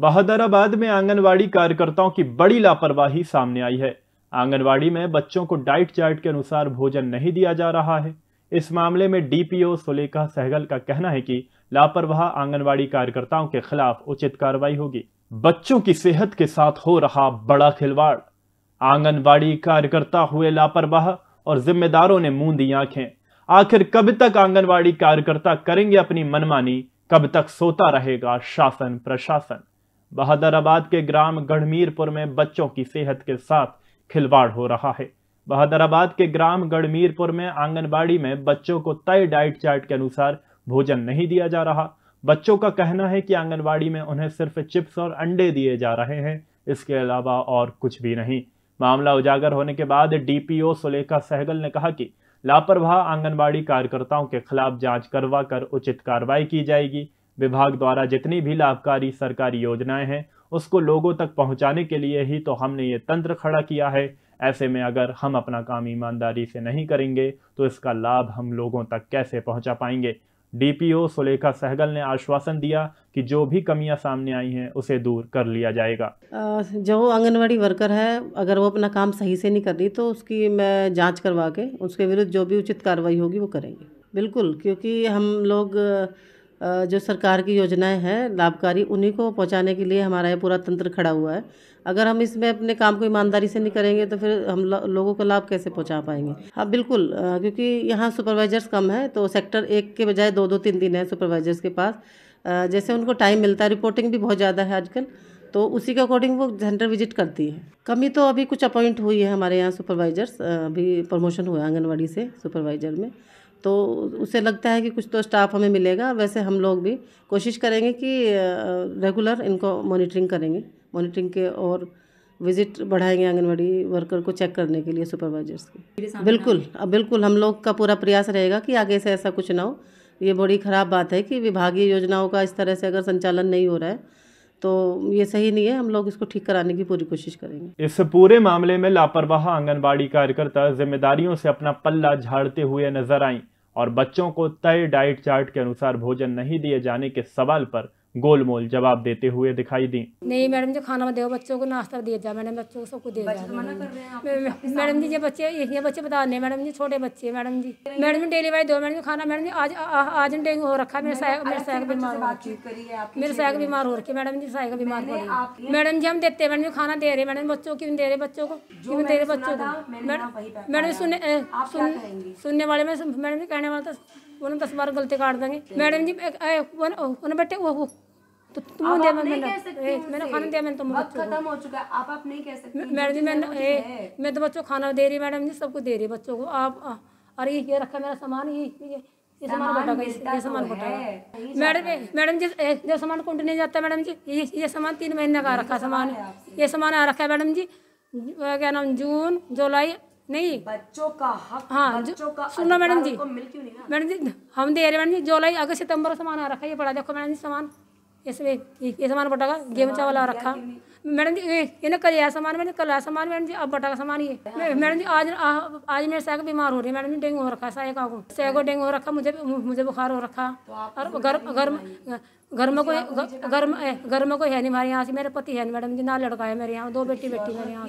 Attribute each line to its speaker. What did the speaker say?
Speaker 1: बहादराबाद में आंगनवाड़ी कार्यकर्ताओं की बड़ी लापरवाही सामने आई है आंगनवाड़ी में बच्चों को डाइट चार्ट के अनुसार भोजन नहीं दिया जा रहा है इस मामले में डीपीओ सुलेखा सहगल का कहना है कि लापरवाह आंगनवाड़ी कार्यकर्ताओं के खिलाफ उचित कार्रवाई होगी बच्चों की सेहत के साथ हो रहा बड़ा खिलवाड़ आंगनवाड़ी कार्यकर्ता हुए लापरवाह और जिम्मेदारों ने मूंदी आंखें आखिर कब तक आंगनवाड़ी कार्यकर्ता करेंगे अपनी मनमानी कब तक सोता रहेगा शासन प्रशासन बहादराबाद के ग्राम गढ़मीरपुर में बच्चों की सेहत के साथ खिलवाड़ हो रहा है बहादराबाद के ग्राम गढ़मीरपुर में आंगनबाड़ी में बच्चों को तय डाइट चार्ट के अनुसार भोजन नहीं दिया जा रहा बच्चों का कहना है कि आंगनबाड़ी में उन्हें सिर्फ चिप्स और अंडे दिए जा रहे हैं इसके अलावा और कुछ भी नहीं मामला उजागर होने के बाद डीपीओ सुलेखा सहगल ने कहा कि लापरवाह आंगनबाड़ी कार्यकर्ताओं के खिलाफ जांच करवा कर उचित कार्रवाई की जाएगी विभाग द्वारा जितनी भी लाभकारी सरकारी योजनाएं हैं उसको लोगों तक पहुंचाने के लिए ही तो हमने ये तंत्र खड़ा किया है ऐसे में अगर हम अपना काम ईमानदारी से नहीं करेंगे तो इसका लाभ हम लोगों तक कैसे पहुंचा पाएंगे डीपीओ सुलेखा सहगल ने आश्वासन दिया कि जो भी कमियां सामने आई हैं उसे दूर कर लिया जाएगा
Speaker 2: जो आंगनवाड़ी वर्कर है अगर वो अपना काम सही से नहीं कर रही तो उसकी मैं जांच करवा के उसके विरुद्ध जो भी उचित कार्रवाई होगी वो करेंगे बिल्कुल क्योंकि हम लोग जो सरकार की योजनाएं हैं लाभकारी उन्हीं को पहुंचाने के लिए हमारा ये पूरा तंत्र खड़ा हुआ है अगर हम इसमें अपने काम को ईमानदारी से नहीं करेंगे तो फिर हम लोगों को लाभ कैसे पहुंचा पाएंगे हाँ बिल्कुल क्योंकि यहाँ सुपरवाइज़र्स कम है तो सेक्टर एक के बजाय दो दो तीन दिन है सुपरवाइज़र्स के पास जैसे उनको टाइम मिलता है रिपोर्टिंग भी बहुत ज़्यादा है आजकल तो उसी के अकॉर्डिंग वो सेंटर विजिट करती है कमी तो अभी कुछ अपॉइंट हुई है हमारे यहाँ सुपरवाइज़र्स अभी प्रमोशन हुआ आंगनवाड़ी से सुपरवाइज़र में तो उसे लगता है कि कुछ तो स्टाफ हमें मिलेगा वैसे हम लोग भी कोशिश करेंगे कि रेगुलर इनको मॉनिटरिंग करेंगे मॉनिटरिंग के और विजिट बढ़ाएंगे आंगनवाड़ी वर्कर को चेक करने के लिए सुपरवाइजर्स की बिल्कुल अब बिल्कुल हम लोग का पूरा प्रयास रहेगा कि आगे से ऐसा कुछ ना हो ये बड़ी ख़राब बात है कि विभागीय योजनाओं का इस तरह से अगर संचालन नहीं हो रहा है तो ये सही नहीं है हम लोग इसको ठीक कराने की पूरी कोशिश करेंगे
Speaker 1: इस पूरे मामले में लापरवाह आंगनबाड़ी कार्यकर्ता जिम्मेदारियों से अपना पल्ला झाड़ते हुए नजर आई और बच्चों को तय डाइट चार्ट के अनुसार भोजन नहीं दिए जाने के सवाल पर गोलमोल जवाब देते हुए दिखाई दी
Speaker 3: नहीं मैडम जी खाना दे बच्चों को नाश्ता दिया जाए मैडम बच्चों को सबको दे मैडम जी ये बच्चे ये बच्चे बता दें मैडम जी छोटे बच्चे मैडम जी मैडम जी डेली वाइज दो मैडम जी खाना मैडम जी आज आज डेंगू हो रखा है मेरे साहब बीमार हो मेरे सहायक बीमार हो रखी मैडम जी सहायक बीमार हो रही मैडम जी हम देते हैं मैडम जी खाना दे रहे मैडम बच्चों क्यों दे रहे बच्चों को क्यों दे रहे बच्चों को मैडम सुनने सुनने वाले में मैडम जी कहने वाला था उन्होंने दस बार गलती काट देंगे मैडम जी उन्हें बेटे वो तो तुम दे मैंने मैंने खाना दिया मैंने तुम खत्म हो चुका है आप आप नहीं कह सकते मैडम जी मैंने मैं तो बच्चों खाना दे रही मैडम जी सबको दे रही बच्चों को आप अरे ये रखा मेरा सामान ये ये सामान बटागा ये सामान बटागा तो मैडम मैडम जी जो सामान कुंड नहीं जाता मैडम जी ये ये सामान तीन महीने का रखा तो सामान ये सामान आ रखा है मैडम जी क्या नाम जून जुलाई नहीं बच्चों का हक हाँ बच्चों का सुनो मैडम जी मैडम जी हम दे रहे मैडम जी जुलाई अगस्त सितंबर सामान आ रखा है ये पड़ा देखो मैडम जी सामान इसमें ये सामान बटागा गेहूँ चावल आ रखा मैडम जी इन्हें कल ऐसा सामान मैंने कल ऐसा सामान मैडम जी अब बटागा सामान ये हाँ। मैडम जी आज आज मेरे सैक बीमार हो रही है मैडम जी डेंगू हो रखा है सैक आगू सैको डेंगू हो रखा मुझे मुझे बुखार हो रखा तो और घर घर घर में कोई घर में घर में कोई है नहीं हमारे यहाँ से मेरे पति है नहीं मैडम जी ना लड़का है मेरे यहाँ दो बेटी तो बेटी मेरे यहाँ